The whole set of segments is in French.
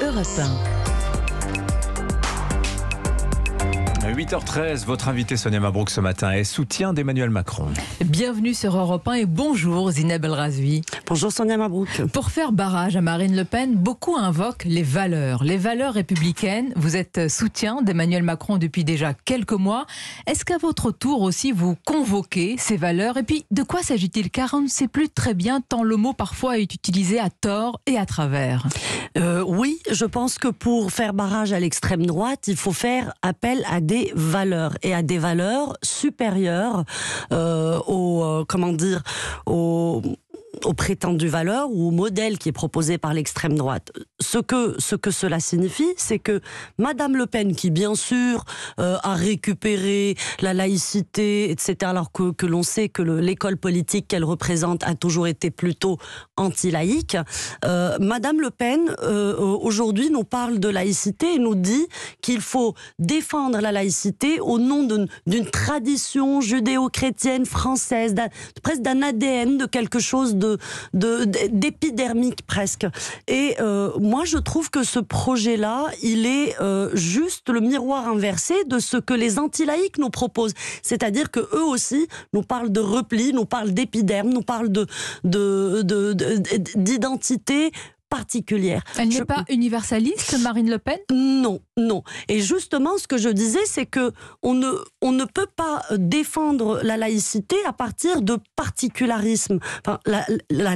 Europe 1. 8h13, votre invité Sonia Mabrouk ce matin est soutien d'Emmanuel Macron. Bienvenue sur Europe 1 et bonjour Zineb El Razoui. Bonjour Sonia Mabrouk. Pour faire barrage à Marine Le Pen, beaucoup invoquent les valeurs, les valeurs républicaines. Vous êtes soutien d'Emmanuel Macron depuis déjà quelques mois. Est-ce qu'à votre tour aussi vous convoquez ces valeurs Et puis de quoi s'agit-il Car on ne sait plus très bien tant le mot parfois est utilisé à tort et à travers. Euh, oui, je pense que pour faire barrage à l'extrême droite, il faut faire appel à des valeurs et à des valeurs supérieures euh, aux, euh, comment dire, aux, aux prétendues valeurs ou au modèle qui est proposé par l'extrême droite. Ce que, ce que cela signifie, c'est que Madame Le Pen, qui bien sûr euh, a récupéré la laïcité, etc., alors que, que l'on sait que l'école politique qu'elle représente a toujours été plutôt anti-laïque, Mme euh, Madame Le Pen, euh, aujourd'hui, nous parle de laïcité et nous dit qu'il faut défendre la laïcité au nom d'une tradition judéo-chrétienne française, presque d'un ADN de quelque chose de de d'épidermique presque. Et euh, moi, je trouve que ce projet-là, il est euh, juste le miroir inversé de ce que les anti nous proposent. C'est-à-dire que eux aussi nous parlent de repli, nous parlent d'épiderme, nous parlent de d'identité particulière. Elle n'est pas universaliste, Marine Le Pen Non, non. Et justement, ce que je disais, c'est que on ne, on ne peut pas défendre la laïcité à partir de particularisme. Enfin, la,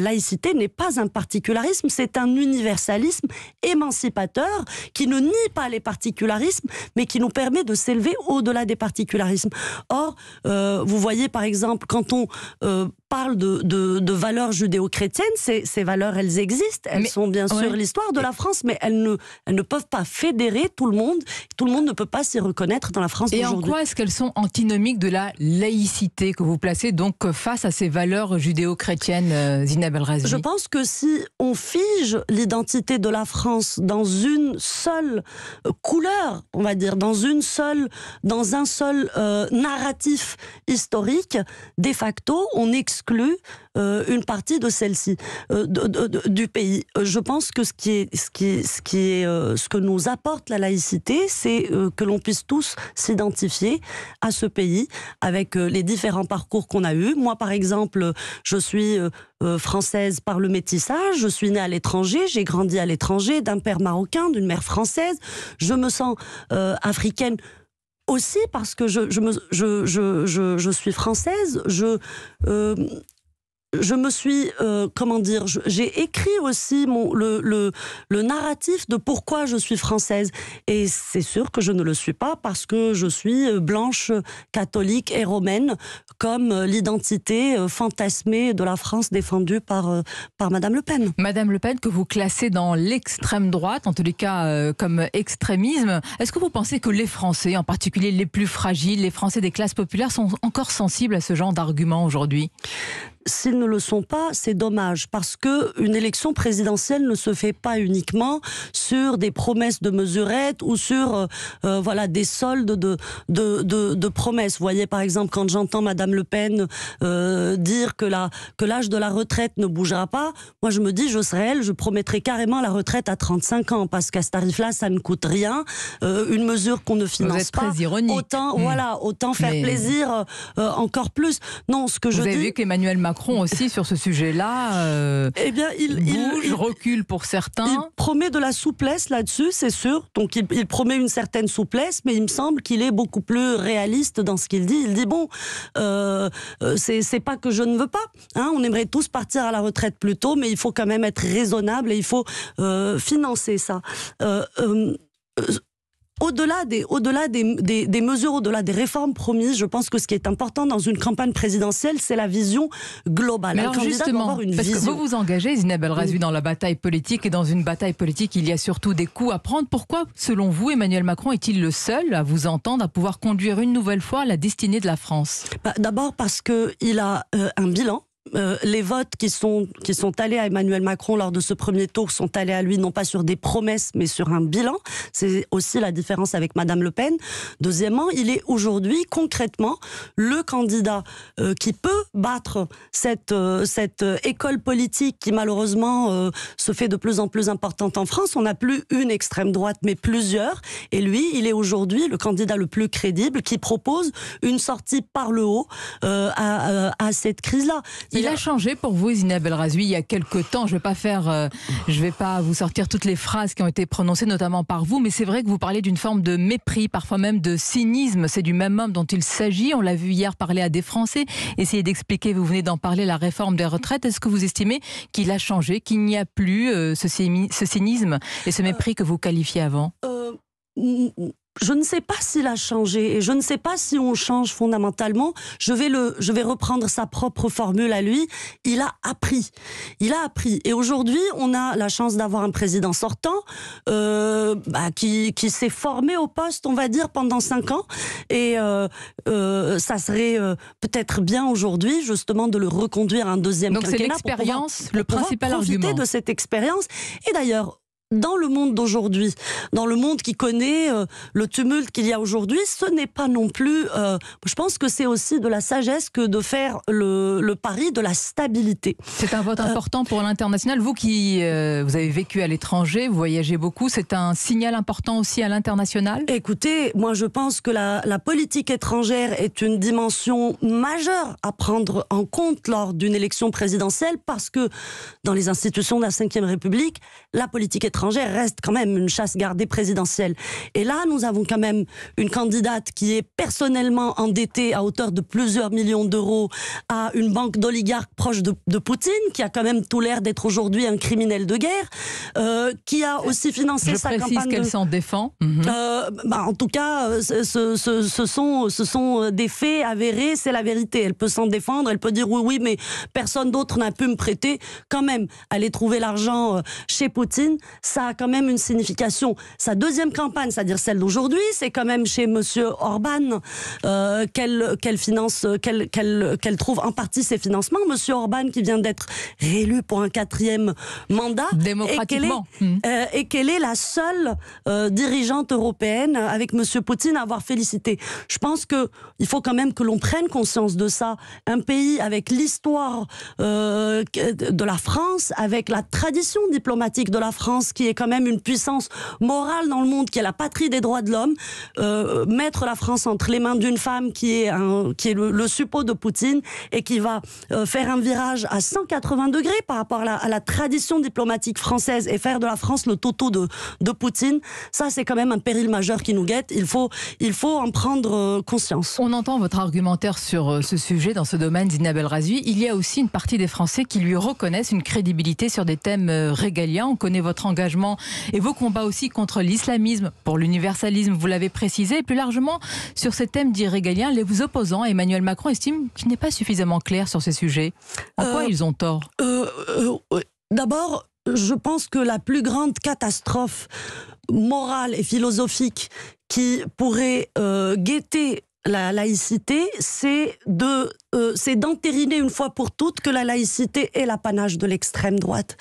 laïcité n'est pas un particularisme, c'est un universalisme émancipateur qui ne nie pas les particularismes, mais qui nous permet de s'élever au-delà des particularismes. Or, euh, vous voyez par exemple, quand on euh, parle de, de, valeurs judéo-chrétiennes, ces, ces, valeurs, elles existent. Elles sont bien sûr l'histoire de la France, mais elles ne, ne peuvent pas fédérer tout le monde. Tout le monde ne peut pas s'y reconnaître dans la France Et en quoi est-ce qu'elles sont antinomiques de la laïcité que vous placez donc face à ces valeurs judéo-chrétiennes, euh, Zineb el Je pense que si on fige l'identité de la France dans une seule euh, couleur, on va dire, dans une seule, dans un seul euh, narratif historique, de facto, on exclut exclut euh, une partie de celle-ci euh, du pays. Euh, je pense que ce qui est ce qui ce qui est ce que nous apporte la laïcité, c'est que l'on puisse tous s'identifier à ce pays avec les différents parcours qu'on a eus. Moi, par exemple, je suis française par le métissage. Je suis née à l'étranger, j'ai grandi à l'étranger d'un père marocain, d'une mère française. Je me sens africaine aussi parce que je, je, me, je, je suis française, je, euh, je me suis, euh, comment dire, j'ai écrit aussi mon, le, le, narratif de pourquoi je suis française. Et c'est sûr que je ne le suis pas parce que je suis euh, blanche, catholique et romaine, comme euh, l'identité fantasmée de la France défendue par, par Madame Le Pen. Madame Le Pen, que vous classez dans l'extrême droite, en tous les cas comme extrémisme, est-ce que vous pensez que les Français, en particulier les plus fragiles, les Français des classes populaires, sont encore sensibles à ce genre d'argument aujourd'hui S'ils ne le sont pas, c'est dommage parce que une élection présidentielle ne se fait pas uniquement sur des promesses de mesurettes ou sur euh, euh, voilà des soldes de de, de, promesses. Vous voyez par exemple quand j'entends Madame Le Pen euh, dire que la que l'âge de la retraite ne bougera pas, moi je me dis je serai elle, je promettrai carrément la retraite à 35 ans parce qu'à ce tarif-là ça ne coûte rien, une mesure qu'on ne finance Vous êtes pas. Très ironique. Autant mmh. voilà autant faire plaisir encore plus. Non, ce que Vous je avez vu qu'Emmanuel Macron Macron aussi sur ce sujet-là euh, eh bien, il, bouge, recule pour certains. Il promet de la souplesse là-dessus, c'est sûr. Donc, il, promet une certaine souplesse, mais il me semble qu'il est beaucoup plus réaliste dans ce qu'il dit. Il dit bon, euh, euh, c'est pas que je ne veux pas. Hein. on aimerait tous partir à la retraite plus tôt, mais il faut quand même être raisonnable et il faut financer ça au-delà des, au des, mesures, au-delà des réformes promises, je pense que ce qui est important dans une campagne présidentielle, c'est la vision globale. alors justement, que vous vous engagez, Zineb El dans la bataille politique et dans une bataille politique, il y a surtout des coups à prendre. Pourquoi, selon vous, Emmanuel Macron est-il le seul à vous entendre, à pouvoir conduire une nouvelle fois la destinée de la France bah, D'abord parce qu'il a euh, un bilan euh, les votes qui sont, qui sont allés à Emmanuel Macron lors de ce premier tour sont allés à lui non pas sur des promesses mais sur un bilan. C'est aussi la différence avec Madame Le Pen. Deuxièmement, il est aujourd'hui concrètement le candidat euh, qui peut battre cette, euh, cette école politique qui malheureusement se fait de plus en plus importante en France. On n'a plus une extrême droite mais plusieurs. Et lui, il est aujourd'hui le candidat le plus crédible qui propose une sortie par le haut à, à cette crise-là. Il a changé pour vous, Zinabel Razui, il y a quelque temps. Je ne vais, pas faire, euh, je vais pas vous sortir toutes les phrases qui ont été prononcées, notamment par vous, mais c'est vrai que vous parlez d'une forme de mépris, parfois même de cynisme. C'est du même homme dont il s'agit. On l'a vu hier parler à des Français, essayer d'expliquer, vous venez d'en parler, la réforme des retraites. Est-ce que vous estimez qu'il a changé, qu'il n'y a plus euh, ce, cynisme et ce mépris que vous qualifiez avant euh, je ne sais pas s'il a changé et je ne sais pas si on change fondamentalement. Je vais le, je vais reprendre sa propre formule à lui. Il a appris, il a appris. Et aujourd'hui, on a la chance d'avoir un président sortant euh, bah, qui, s'est formé au poste, on va dire, pendant cinq ans. Et euh, euh, ça serait peut-être bien aujourd'hui, justement, de le reconduire un deuxième Donc quinquennat. Donc c'est l'expérience, le principal argument. de cette expérience. Et d'ailleurs, dans le monde d'aujourd'hui, dans le monde qui connaît euh, le tumulte qu'il y a aujourd'hui, ce n'est pas non plus. Euh, je pense que c'est aussi de la sagesse que de faire le, pari de la stabilité. C'est un vote euh, important pour l'international. Vous qui vous avez vécu à l'étranger, vous voyagez beaucoup, c'est un signal important aussi à l'international. Écoutez, moi je pense que la, la politique étrangère est une dimension majeure à prendre en compte lors d'une élection présidentielle parce que dans les institutions de la Ve République, la politique étrangère reste quand même une chasse gardée présidentielle. Et là, nous avons quand même une candidate qui est personnellement endettée à hauteur de plusieurs millions d'euros à une banque d'oligarques proche de, Poutine, qui a quand même tout l'air d'être aujourd'hui un criminel de guerre, euh, qui a aussi financé sa campagne. Je précise qu'elle s'en défend. Mhm. Euh, bah, en tout cas, euh, ce, sont, ce sont des faits avérés, c'est la vérité. Elle peut s'en défendre, elle peut dire oui, oui, mais personne d'autre n'a pu me prêter. Quand même, aller trouver l'argent chez Poutine, ça a quand même une signification. Sa deuxième campagne, c'est-à-dire celle d'aujourd'hui, c'est quand même chez Monsieur Orban euh, qu'elle finance, euh, qu'elle trouve en partie ses financements. Monsieur Orban qui vient d'être réélu pour un quatrième mandat, démocratiquement, euh, et qu'elle est, la seule dirigeante européenne avec Monsieur Poutine à avoir félicité. Je pense que il faut quand même que l'on prenne conscience de ça. Un pays avec l'histoire de la France, avec la tradition diplomatique de la France qui est quand même une puissance morale dans le monde, qui est la patrie des droits de l'homme, euh, mettre la France entre les mains d'une femme qui est, un, qui est le, le, suppôt de Poutine et qui va euh, faire un virage à 180 degrés par rapport à la, tradition diplomatique française et faire de la France le toto de, de Poutine, ça c'est quand même un péril majeur qui nous guette. Il faut, il faut en prendre euh, conscience. On entend votre argumentaire sur ce sujet dans ce domaine, d'inabel Razui. Il y a aussi une partie des Français qui lui reconnaissent une crédibilité sur des thèmes régaliens. On connaît votre engagement et vos combats aussi contre l'islamisme, pour l'universalisme, vous l'avez précisé, plus largement sur ces thèmes d'irrégalien. les opposants Emmanuel Macron estiment qu'il n'est pas suffisamment clair sur ces sujets. à quoi euh, ils ont tort euh, euh, D'abord, je pense que la plus grande catastrophe morale et philosophique qui pourrait guetter la laïcité, c'est de euh, d'entériner une fois pour toutes que la laïcité est l'apanage de l'extrême droite.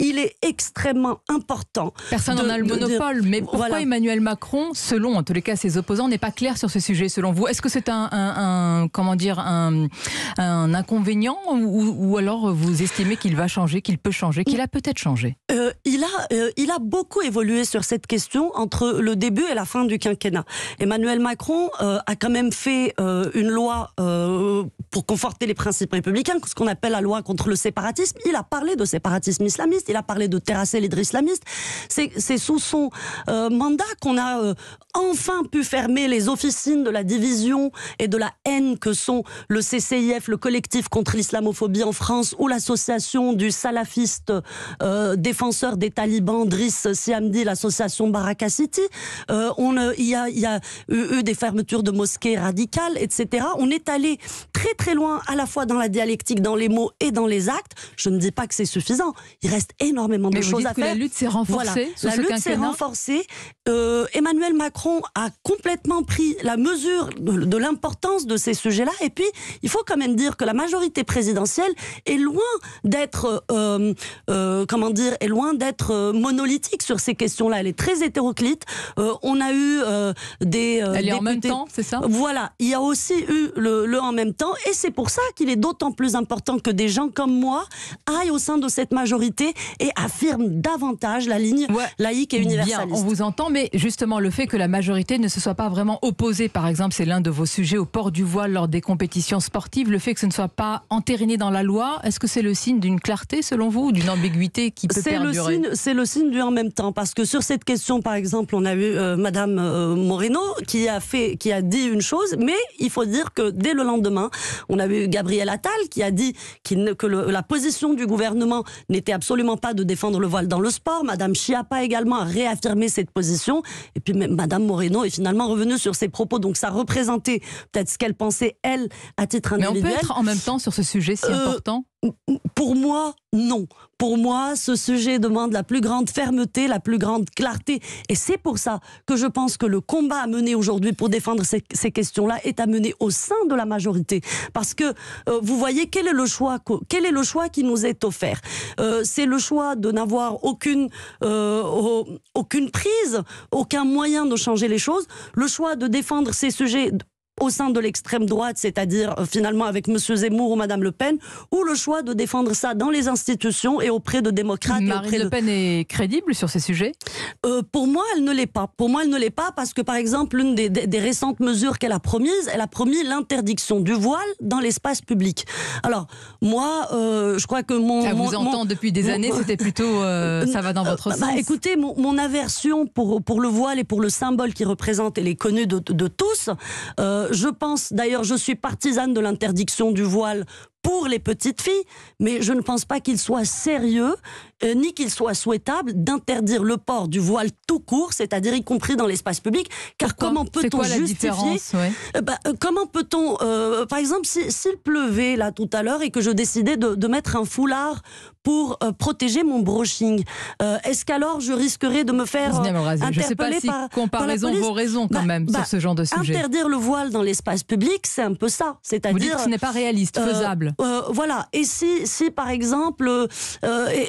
Il est extrêmement important. Personne n'en a le monopole, mais pourquoi Emmanuel Macron, selon en tous les cas ses opposants, n'est pas clair sur ce sujet selon vous Est-ce que c'est un, comment dire un, inconvénient ou, alors vous estimez qu'il va changer, qu'il peut changer, qu'il a peut-être changé euh, Il a euh, il a beaucoup évolué sur cette question entre le début et la fin du quinquennat. Emmanuel Macron a quand même fait euh, une loi euh, pour conforter les principes républicains, ce qu'on appelle la loi contre le séparatisme. Il a parlé de séparatisme islamiste, il a parlé de terrasser les islamiste C'est sous son euh, mandat qu'on a enfin pu fermer les officines de la division et de la haine que sont le CCIF, le collectif contre l'islamophobie en France, ou l'association du salafiste défenseur des talibans, Driss Siamdi, l'association Baraka City. il y a, eu des fermetures de mosquées radicale, etc. On est allé très très loin à la fois dans la dialectique, dans les mots et dans les actes. Je ne dis pas que c'est suffisant. Il reste énormément de choses à faire. La lutte s'est renforcée. La lutte s'est renforcée. Euh, Emmanuel Macron a complètement pris la mesure de, l'importance de ces sujets-là. Et puis, il faut quand même dire que la majorité présidentielle est loin d'être, euh, euh, comment dire, est loin d'être monolithique sur ces questions-là. Elle est très hétéroclite. on a eu des. Elle est en même temps, c'est ça voilà, il y a aussi eu le, en même temps, et c'est pour ça qu'il est d'autant plus important que des gens comme moi aillent au sein de cette majorité et affirment davantage la ligne laïque et universelle. on vous entend, mais justement le fait que la majorité ne se soit pas vraiment opposée, par exemple, c'est l'un de vos sujets au port du voile lors des compétitions sportives, le fait que ce ne soit pas entériné dans la loi, est-ce que c'est le signe d'une clarté selon vous ou d'une ambiguïté qui peut perdurer C'est le signe du en même temps, parce que sur cette question, par exemple, on a eu Mme euh, Madame euh, Moreno qui a fait, qui a dit une chose choses, mais il faut dire que dès le lendemain, on a eu Gabriel Attal qui a dit que la position du gouvernement n'était absolument pas de défendre le voile dans le sport. Madame Chiappa également a réaffirmé cette position. Et puis Madame Moreno est finalement revenue sur ses propos. Donc ça représentait peut-être ce qu'elle pensait, elle, à titre individuel. Mais on peut être en même temps sur ce sujet si euh, important pour moi, non. Pour moi, ce sujet demande la plus grande fermeté, la plus grande clarté. Et c'est pour ça que je pense que le combat à mener aujourd'hui pour défendre ces, ces, question-là est à mener au sein de la majorité. Parce que euh, vous voyez quel est le choix, quel est le choix qui nous est offert. Euh, c'est le choix de n'avoir aucune, euh, aucune prise, aucun moyen de changer les choses, le choix de défendre ces sujets au sein de l'extrême droite, c'est-à-dire euh, finalement avec M. Zemmour ou Mme Le Pen, ou le choix de défendre ça dans les institutions et auprès de démocrates. Marine Le Pen est crédible sur ces sujets euh, Pour moi, elle ne l'est pas. Pour moi, elle ne l'est pas parce que, par exemple, l'une des, récentes mesures qu'elle a promises, elle a promis l'interdiction du voile dans l'espace public. Alors, moi, euh, je crois que mon... Ça vous entend depuis des années, c'était plutôt... ça va dans votre bah, sens Écoutez, mon, aversion pour, pour le voile et pour le symbole qu'il représente, elle est connue de, tous je pense, d'ailleurs, je suis partisane de l'interdiction du voile pour les petites filles, mais je ne pense pas qu'il soit sérieux euh, ni qu'il soit souhaitable d'interdire le port du voile tout court, c'est-à-dire y compris dans l'espace public, car euh, bah, euh, comment peut-on justifier Comment peut-on, par exemple, s'il pleuvait là tout à l'heure et que je décidais de mettre un foulard pour euh, protéger mon brushing. Euh, est-ce qu'alors je risquerais de me faire euh, je sais pas si comparaison vaut quand bah, même sur bah, ce genre de sujet. Interdire le voile dans l'espace public, c'est un peu ça. C'est-à-dire que ce n'est pas réaliste, euh, faisable. voilà. Et si, par exemple,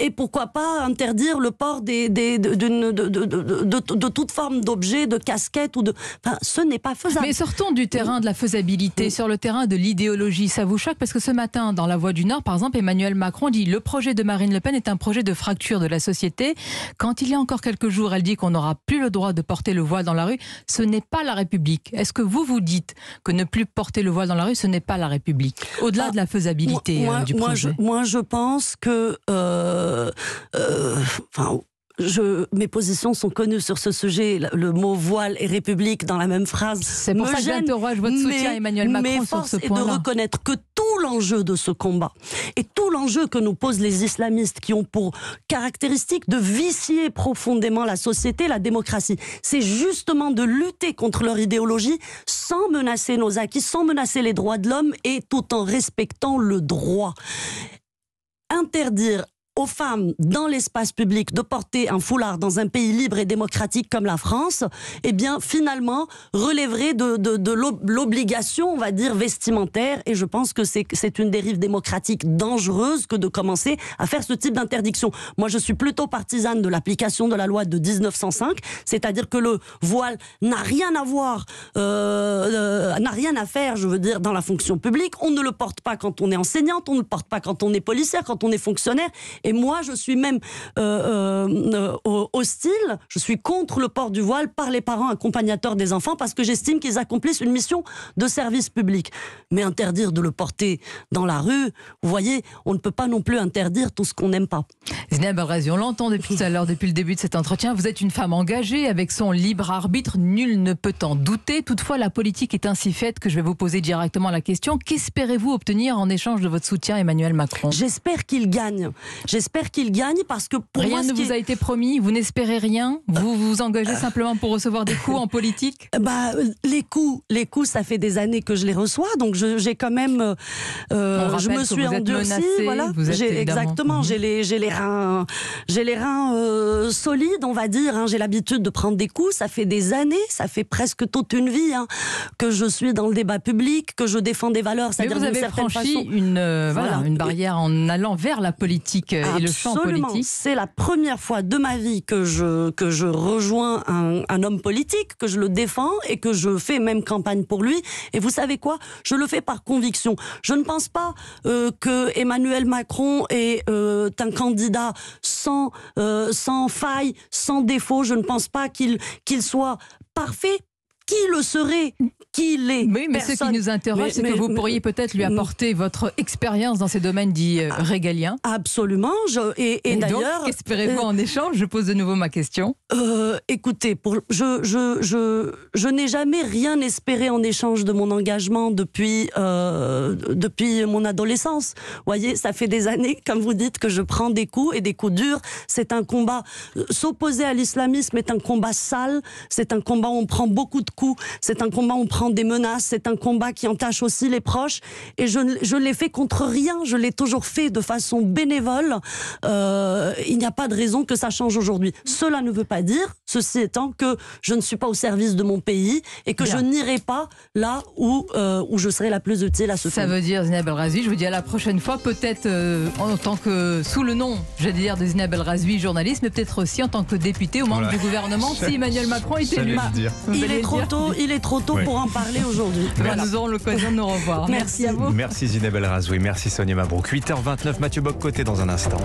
et, pourquoi pas interdire le port des, de, toute forme d'objet, de casquette ou de. Enfin, ce n'est pas faisable. Mais sortons du terrain de la faisabilité, sur le terrain de l'idéologie. Ça vous choque parce que ce matin, dans La Voix du Nord, par exemple, Emmanuel Macron dit le projet de Marine Le Pen est un projet de fracture de la société. Quand il y a encore quelques jours, elle dit qu'on n'aura plus le droit de porter le voile dans la rue, ce n'est pas la République. Est-ce que vous vous dites que ne plus porter le voile dans la rue, ce n'est pas la République Au-delà ah, de la faisabilité euh, du projet. Moi je, pense que... Euh, euh, enfin, mes positions sont connues sur ce sujet. Le mot voile et république dans la même phrase. C'est me gêne, je vois de soutien mais, Emmanuel Macron sur ce point. de reconnaître que tout l'enjeu de ce combat et tout l'enjeu que nous posent les islamistes qui ont pour caractéristique de vicier profondément la société, la démocratie, c'est justement de lutter contre leur idéologie sans menacer nos acquis, sans menacer les droits de l'homme et tout en respectant le droit interdire aux femmes dans l'espace public de porter un foulard dans un pays libre et démocratique comme la France, eh bien finalement relèverait de, l'obligation, on va dire, vestimentaire. Et je pense que c'est une dérive démocratique dangereuse que de commencer à faire ce type d'interdiction. Moi, je suis plutôt partisane de l'application de la loi de 1905, c'est-à-dire que le voile n'a rien à voir, euh, euh, n'a rien à faire, je veux dire, dans la fonction publique. On ne le porte pas quand on est enseignante, on ne le porte pas quand on est policière, quand on est fonctionnaire. Et moi, je suis même euh, euh, euh, hostile, je suis contre le port du voile par les parents accompagnateurs des enfants parce que j'estime qu'ils accomplissent une mission de service public. Mais interdire de le porter dans la rue, vous voyez, on ne peut pas non plus interdire tout ce qu'on n'aime pas. Zineb on l'entend depuis tout à l'heure, depuis le début de cet entretien, vous êtes une femme engagée avec son libre arbitre, nul ne peut en douter. Toutefois, la politique est ainsi faite que je vais vous poser directement la question. Qu'espérez-vous obtenir en échange de votre soutien, Emmanuel Macron J'espère qu'il gagne. J'espère qu'il gagne parce que pour rien ne vous a été promis. Vous n'espérez rien. Vous vous engagez euh. simplement pour recevoir des coups en politique. Bah euh, les coups, les coups, ça fait des années que je les reçois, donc j'ai quand même, euh, je me suis endurcie. Menacée, voilà, exactement, j'ai mhm. les, j'ai les reins, j'ai les reins solides, on va dire. Hein. J'ai l'habitude de prendre des coups. Ça fait des années, ça fait presque toute une vie hein, que je suis dans le débat public, que je défends des valeurs. Mais vous avez franchi façon, une, voilà, une barrière en allant vers la politique Absolument. C'est la première fois de ma vie que je, que je rejoins un, homme politique, que je le défends et que je fais même campagne pour lui. Et vous savez quoi Je le fais par conviction. Je ne pense pas euh, que Emmanuel Macron est euh, un candidat sans, euh, sans faille, sans défaut. Je ne pense pas qu'il qu'il soit parfait qui le serait Qui l'est Oui, mais ce qui nous interroge, c'est que vous pourriez peut-être lui apporter votre expérience dans ces domaines dits euh, ah, régaliens. Absolument. Je, et, d'ailleurs. Qu'espérez-vous euh, en échange Je pose de nouveau ma question. Euh, écoutez, pour, je, je, je, n'ai jamais rien espéré en échange de mon engagement depuis, depuis mon adolescence. Vous voyez, ça fait des années, comme vous dites, que je prends des coups et des coups durs. C'est un combat. S'opposer à l'islamisme est un combat sale. C'est un combat où on prend beaucoup de c'est un combat où on prend des menaces, c'est un combat qui entache aussi les proches. Et je, je l'ai fait contre rien, je l'ai toujours fait de façon bénévole. Euh, il n'y a pas de raison que ça change aujourd'hui. Cela ne veut pas dire, Ceci étant que je ne suis pas au service de mon pays et que je n'irai pas là où, euh, où je serai la plus utile à ce Ça veut dire, Zineb Razoui, je vous dis à la prochaine fois, peut-être euh, en tant que, sous le nom, j'allais dire, de Zineb Razoui, journaliste, mais peut-être aussi en tant que député ou membre du gouvernement, si Emmanuel Macron est élu. Il est, trop tôt, il est trop tôt pour en parler aujourd'hui. Nous aurons l'occasion de nous revoir. Merci, à vous. Merci Zineb Razoui, merci Sonia Mabrouk. 8h29, Mathieu côté dans un instant.